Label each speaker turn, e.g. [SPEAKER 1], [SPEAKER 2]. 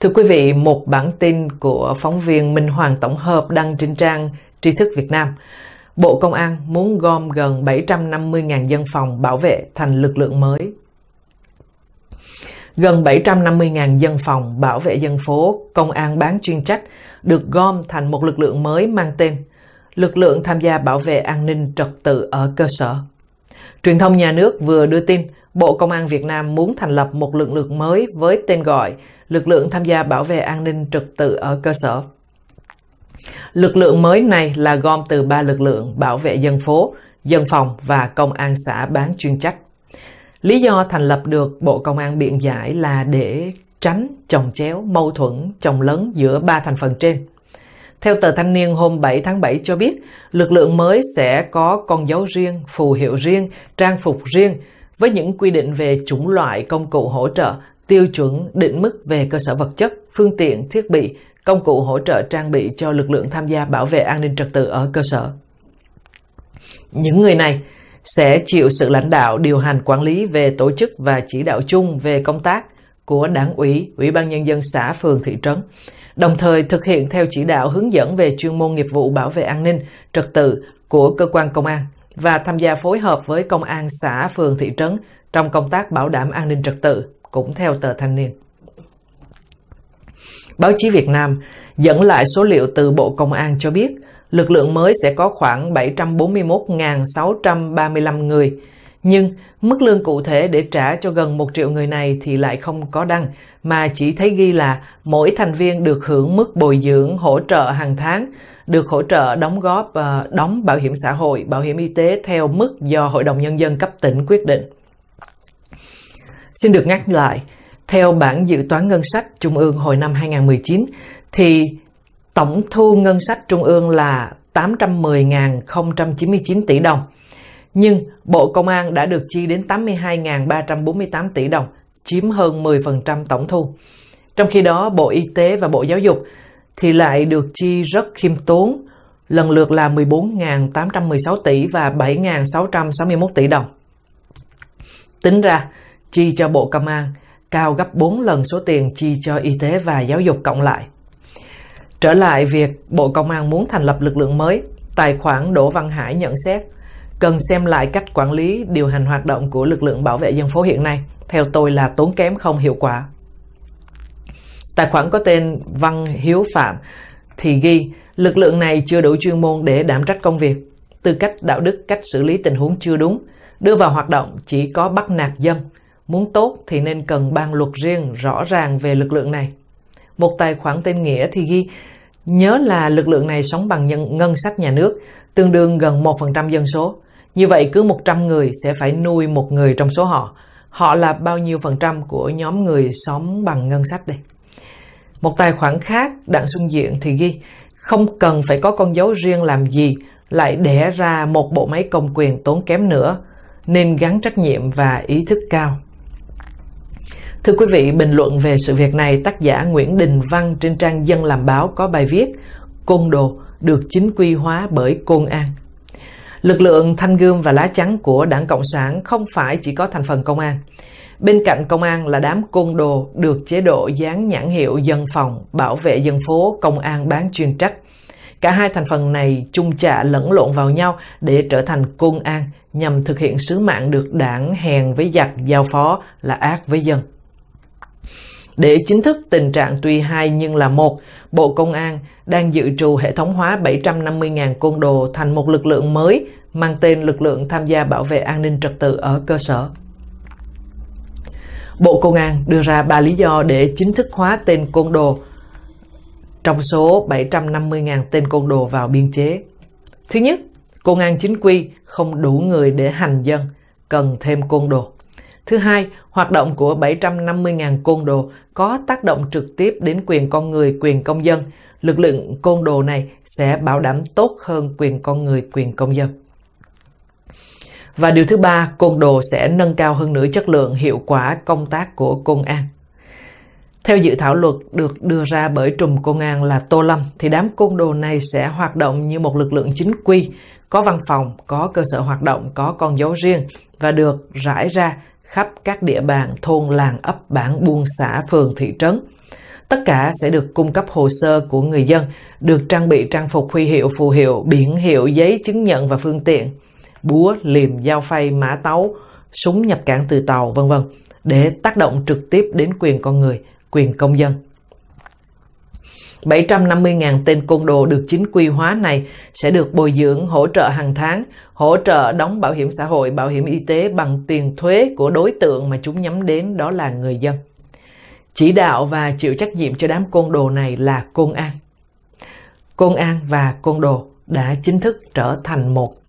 [SPEAKER 1] Thưa quý vị, một bản tin của phóng viên Minh Hoàng Tổng hợp đăng trên trang Tri thức Việt Nam. Bộ Công an muốn gom gần 750.000 dân phòng bảo vệ thành lực lượng mới. Gần 750.000 dân phòng bảo vệ dân phố, công an bán chuyên trách được gom thành một lực lượng mới mang tên Lực lượng tham gia bảo vệ an ninh trật tự ở cơ sở. Truyền thông nhà nước vừa đưa tin Bộ Công an Việt Nam muốn thành lập một lực lượng mới với tên gọi Lực lượng tham gia bảo vệ an ninh trật tự ở cơ sở. Lực lượng mới này là gom từ ba lực lượng bảo vệ dân phố, dân phòng và công an xã bán chuyên trách. Lý do thành lập được Bộ Công an biện giải là để tránh chồng chéo mâu thuẫn chồng lớn giữa ba thành phần trên. Theo tờ Thanh niên hôm 7 tháng 7 cho biết, lực lượng mới sẽ có con dấu riêng, phù hiệu riêng, trang phục riêng, với những quy định về chủng loại công cụ hỗ trợ, tiêu chuẩn, định mức về cơ sở vật chất, phương tiện, thiết bị, công cụ hỗ trợ trang bị cho lực lượng tham gia bảo vệ an ninh trật tự ở cơ sở. Những người này sẽ chịu sự lãnh đạo điều hành quản lý về tổ chức và chỉ đạo chung về công tác của đảng ủy, ủy ban nhân dân xã, phường, thị trấn, đồng thời thực hiện theo chỉ đạo hướng dẫn về chuyên môn nghiệp vụ bảo vệ an ninh, trật tự của cơ quan công an và tham gia phối hợp với công an xã, phường, thị trấn trong công tác bảo đảm an ninh trật tự, cũng theo tờ Thanh niên. Báo chí Việt Nam dẫn lại số liệu từ Bộ Công an cho biết, lực lượng mới sẽ có khoảng 741.635 người, nhưng mức lương cụ thể để trả cho gần 1 triệu người này thì lại không có đăng, mà chỉ thấy ghi là mỗi thành viên được hưởng mức bồi dưỡng hỗ trợ hàng tháng được hỗ trợ đóng góp ờ, đóng bảo hiểm xã hội, bảo hiểm y tế theo mức do Hội đồng Nhân dân cấp tỉnh quyết định. Xin được nhắc lại, theo bản dự toán ngân sách trung ương hồi năm 2019 thì tổng thu ngân sách trung ương là 810.099 tỷ đồng. Nhưng Bộ Công an đã được chi đến 82.348 tỷ đồng, chiếm hơn 10% tổng thu. Trong khi đó, Bộ Y tế và Bộ Giáo dục thì lại được chi rất khiêm tốn, lần lượt là 14.816 tỷ và 7.661 tỷ đồng. Tính ra, chi cho Bộ Công an cao gấp 4 lần số tiền chi cho y tế và giáo dục cộng lại. Trở lại việc Bộ Công an muốn thành lập lực lượng mới, tài khoản Đỗ Văn Hải nhận xét cần xem lại cách quản lý điều hành hoạt động của lực lượng bảo vệ dân phố hiện nay theo tôi là tốn kém không hiệu quả Tài khoản có tên Văn Hiếu Phạm thì ghi lực lượng này chưa đủ chuyên môn để đảm trách công việc. Tư cách đạo đức cách xử lý tình huống chưa đúng, đưa vào hoạt động chỉ có bắt nạt dân. Muốn tốt thì nên cần ban luật riêng rõ ràng về lực lượng này. Một tài khoản tên Nghĩa thì ghi Nhớ là lực lượng này sống bằng nhân, ngân sách nhà nước, tương đương gần 1% dân số. Như vậy cứ 100 người sẽ phải nuôi một người trong số họ. Họ là bao nhiêu phần trăm của nhóm người sống bằng ngân sách đây? Một tài khoản khác, Đặng Xuân Diện thì ghi, không cần phải có con dấu riêng làm gì, lại đẻ ra một bộ máy công quyền tốn kém nữa, nên gắn trách nhiệm và ý thức cao. Thưa quý vị, bình luận về sự việc này, tác giả Nguyễn Đình Văn trên trang Dân làm báo có bài viết Côn đồ được chính quy hóa bởi Côn An. Lực lượng thanh gươm và lá chắn của đảng Cộng sản không phải chỉ có thành phần công an. Bên cạnh công an là đám côn đồ được chế độ dán nhãn hiệu dân phòng, bảo vệ dân phố, công an bán chuyên trách. Cả hai thành phần này chung chạ lẫn lộn vào nhau để trở thành côn an nhằm thực hiện sứ mạng được đảng hèn với giặc giao phó là ác với dân. Để chính thức tình trạng tuy hai nhưng là một, Bộ Công an đang dự trù hệ thống hóa 750.000 côn đồ thành một lực lượng mới mang tên lực lượng tham gia bảo vệ an ninh trật tự ở cơ sở. Bộ Công an đưa ra 3 lý do để chính thức hóa tên côn đồ trong số 750.000 tên côn đồ vào biên chế. Thứ nhất, công an chính quy không đủ người để hành dân, cần thêm côn đồ. Thứ hai, hoạt động của 750.000 côn đồ có tác động trực tiếp đến quyền con người, quyền công dân. Lực lượng côn đồ này sẽ bảo đảm tốt hơn quyền con người, quyền công dân. Và điều thứ ba, côn đồ sẽ nâng cao hơn nữa chất lượng hiệu quả công tác của công an. Theo dự thảo luật được đưa ra bởi trùm công an là Tô Lâm, thì đám côn đồ này sẽ hoạt động như một lực lượng chính quy, có văn phòng, có cơ sở hoạt động, có con dấu riêng và được rải ra khắp các địa bàn thôn làng ấp bản buôn xã phường thị trấn. Tất cả sẽ được cung cấp hồ sơ của người dân, được trang bị trang phục huy hiệu, phù hiệu, biển hiệu, giấy chứng nhận và phương tiện búa, liềm, dao phay, mã tấu, súng nhập cảng từ tàu, vân vân để tác động trực tiếp đến quyền con người, quyền công dân. 750.000 tên côn đồ được chính quy hóa này sẽ được bồi dưỡng hỗ trợ hàng tháng, hỗ trợ đóng bảo hiểm xã hội, bảo hiểm y tế bằng tiền thuế của đối tượng mà chúng nhắm đến đó là người dân. Chỉ đạo và chịu trách nhiệm cho đám côn đồ này là công An. công An và Côn Đồ đã chính thức trở thành một